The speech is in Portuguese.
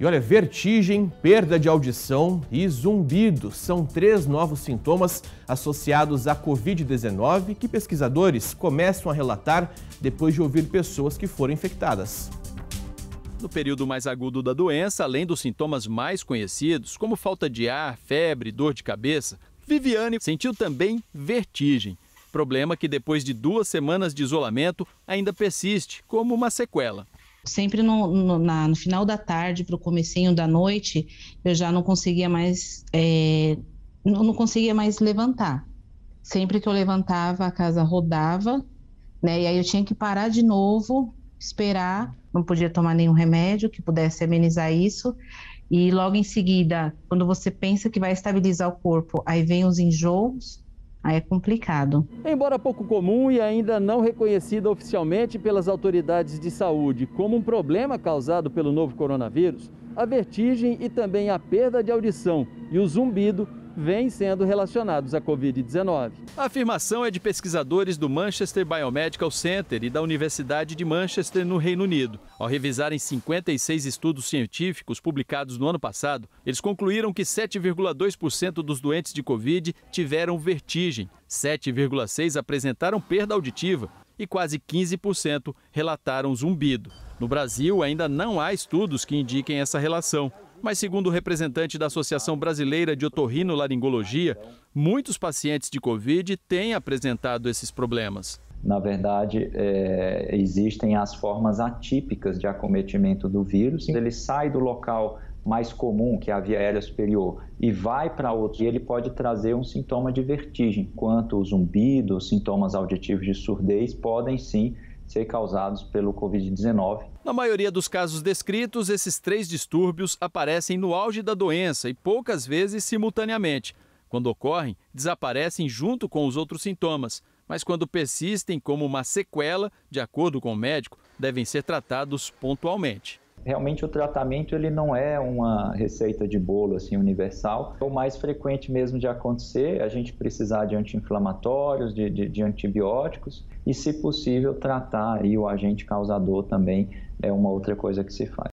E olha, vertigem, perda de audição e zumbido são três novos sintomas associados à Covid-19 que pesquisadores começam a relatar depois de ouvir pessoas que foram infectadas. No período mais agudo da doença, além dos sintomas mais conhecidos, como falta de ar, febre, dor de cabeça, Viviane sentiu também vertigem, problema que depois de duas semanas de isolamento ainda persiste como uma sequela. Sempre no, no, na, no final da tarde para o comecinho da noite, eu já não conseguia mais, é, não, não conseguia mais levantar. Sempre que eu levantava, a casa rodava, né? E aí eu tinha que parar de novo, esperar, não podia tomar nenhum remédio que pudesse amenizar isso. E logo em seguida, quando você pensa que vai estabilizar o corpo, aí vem os enjoos, Aí é complicado. Embora pouco comum e ainda não reconhecida oficialmente pelas autoridades de saúde como um problema causado pelo novo coronavírus, a vertigem e também a perda de audição e o zumbido vêm sendo relacionados à Covid-19. A afirmação é de pesquisadores do Manchester Biomedical Center e da Universidade de Manchester, no Reino Unido. Ao revisarem 56 estudos científicos publicados no ano passado, eles concluíram que 7,2% dos doentes de Covid tiveram vertigem, 7,6% apresentaram perda auditiva e quase 15% relataram zumbido. No Brasil, ainda não há estudos que indiquem essa relação. Mas, segundo o representante da Associação Brasileira de Otorrinolaringologia, muitos pacientes de Covid têm apresentado esses problemas. Na verdade, é, existem as formas atípicas de acometimento do vírus. Ele sai do local mais comum, que é a via aérea superior, e vai para outro, e ele pode trazer um sintoma de vertigem, enquanto o zumbido, sintomas auditivos de surdez podem sim ser causados pelo Covid-19. Na maioria dos casos descritos, esses três distúrbios aparecem no auge da doença e poucas vezes simultaneamente. Quando ocorrem, desaparecem junto com os outros sintomas, mas quando persistem como uma sequela, de acordo com o médico, devem ser tratados pontualmente realmente o tratamento ele não é uma receita de bolo assim universal. É o mais frequente mesmo de acontecer, a gente precisar de anti-inflamatórios, de, de, de, antibióticos e, se possível, tratar e o agente causador também é uma outra coisa que se faz.